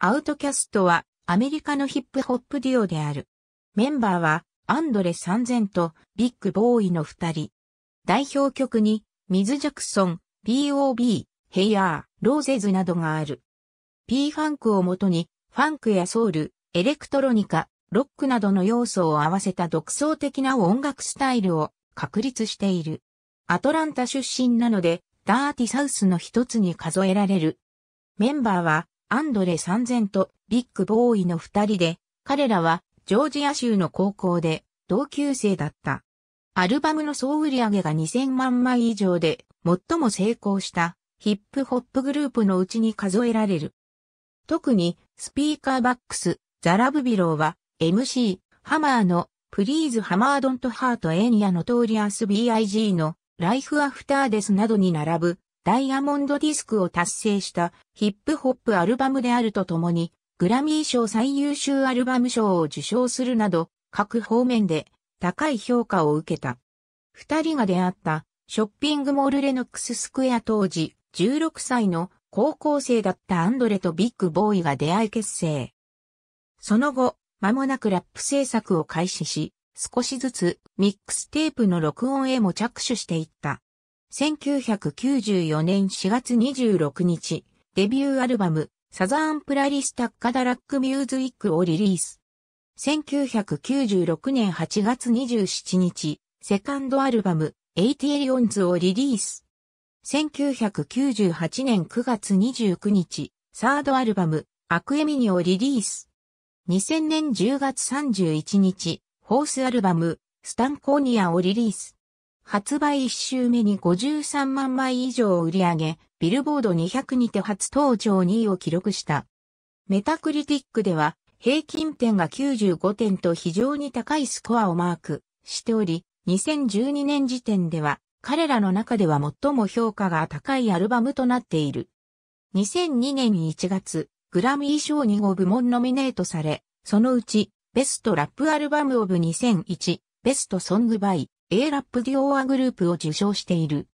アウトキャストはアメリカのヒップホップデュオである。メンバーはアンドレ3000とビッグボーイの二人。代表曲にミズ・ジャクソン、B.O.B., ヘイヤー、ローゼズなどがある。P ファンクをもとにファンクやソウル、エレクトロニカ、ロックなどの要素を合わせた独創的な音楽スタイルを確立している。アトランタ出身なので、ダーティサウスの一つに数えられる。メンバーはアンドレ・サンゼンとビッグボーイの二人で、彼らはジョージア州の高校で同級生だった。アルバムの総売上が2000万枚以上で最も成功したヒップホップグループのうちに数えられる。特にスピーカーバックス、ザラブビローは MC、ハマーのプリーズハマードントハートエニアのトーリアス BIG のライフアフターデスなどに並ぶダイヤモンドディスクを達成したヒップホップアルバムであるとともに、グラミー賞最優秀アルバム賞を受賞するなど、各方面で高い評価を受けた。二人が出会ったショッピングモールレノックススクエア当時16歳の高校生だったアンドレとビッグボーイが出会い結成。その後、間もなくラップ制作を開始し、少しずつミックステープの録音へも着手していった。1994年4月26日、デビューアルバム、サザーンプラリスタッカダラックミューズイックをリリース。1996年8月27日、セカンドアルバム、エイティエリオンズをリリース。1998年9月29日、サードアルバム、アクエミニをリリース。2000年10月31日、ホースアルバム、スタンコーニアをリリース。発売1週目に53万枚以上を売り上げ、ビルボード200にて初登場2位を記録した。メタクリティックでは、平均点が95点と非常に高いスコアをマークしており、2012年時点では、彼らの中では最も評価が高いアルバムとなっている。2002年1月、グラミー賞に5部門ノミネートされ、そのうち、ベストラップアルバムオブ2001、ベストソングバイ、A ラップデュオアグループを受賞している。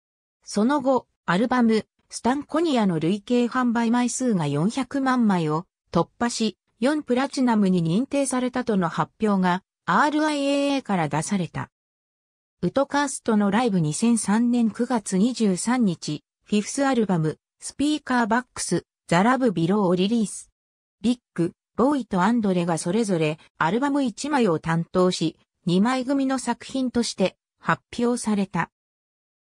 その後、アルバム、スタンコニアの累計販売枚数が400万枚を突破し、4プラチナムに認定されたとの発表が RIAA から出された。ウトカーストのライブ2003年9月23日、フィフスアルバム、スピーカーバックス、ザラブビローをリリース。ビッグ、ボーイとアンドレがそれぞれアルバム1枚を担当し、2枚組の作品として発表された。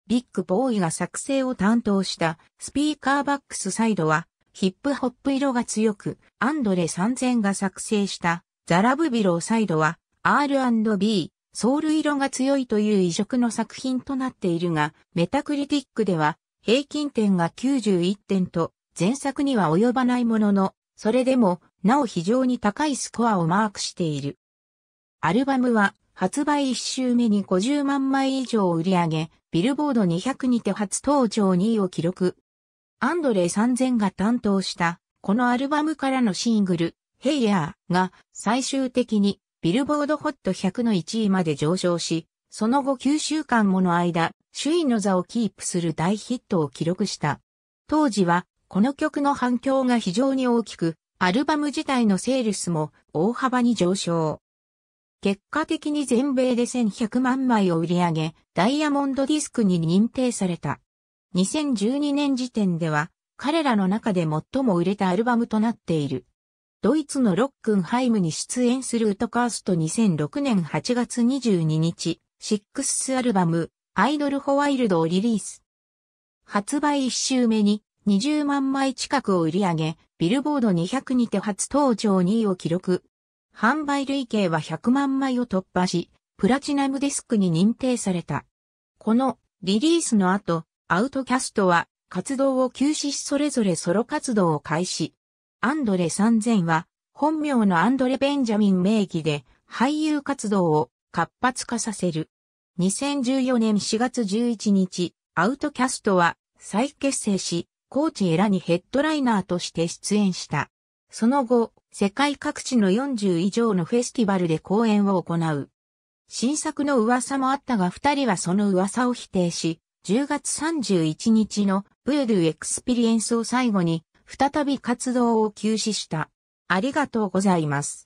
ビッグボーイが作成を担当したスピーカーバックスサイドはヒップホップ色が強く、アンドレ3000が作成したザラブビローサイドは R&B、ソウル色が強いという異色の作品となっているが、メタクリティックでは平均点が91点と前作には及ばないものの、それでもなお非常に高いスコアをマークしている。アルバムは発売1週目に50万枚以上売り上げ、ビルボード200にて初登場2位を記録。アンドレイ3000が担当した、このアルバムからのシングル、ヘイヤーが最終的にビルボードホット100の1位まで上昇し、その後9週間もの間、首位の座をキープする大ヒットを記録した。当時は、この曲の反響が非常に大きく、アルバム自体のセールスも大幅に上昇。結果的に全米で1100万枚を売り上げ、ダイヤモンドディスクに認定された。2012年時点では、彼らの中で最も売れたアルバムとなっている。ドイツのロックンハイムに出演するウトカースト2006年8月22日、シックスアルバム、アイドル・ホワイルドをリリース。発売1週目に20万枚近くを売り上げ、ビルボード200にて初登場2位を記録。販売累計は100万枚を突破し、プラチナムディスクに認定された。このリリースの後、アウトキャストは活動を休止しそれぞれソロ活動を開始。アンドレ3000は本名のアンドレ・ベンジャミン名義で俳優活動を活発化させる。2014年4月11日、アウトキャストは再結成し、コーチエラにヘッドライナーとして出演した。その後、世界各地の40以上のフェスティバルで公演を行う。新作の噂もあったが二人はその噂を否定し、10月31日のブードゥエクスピリエンスを最後に再び活動を休止した。ありがとうございます。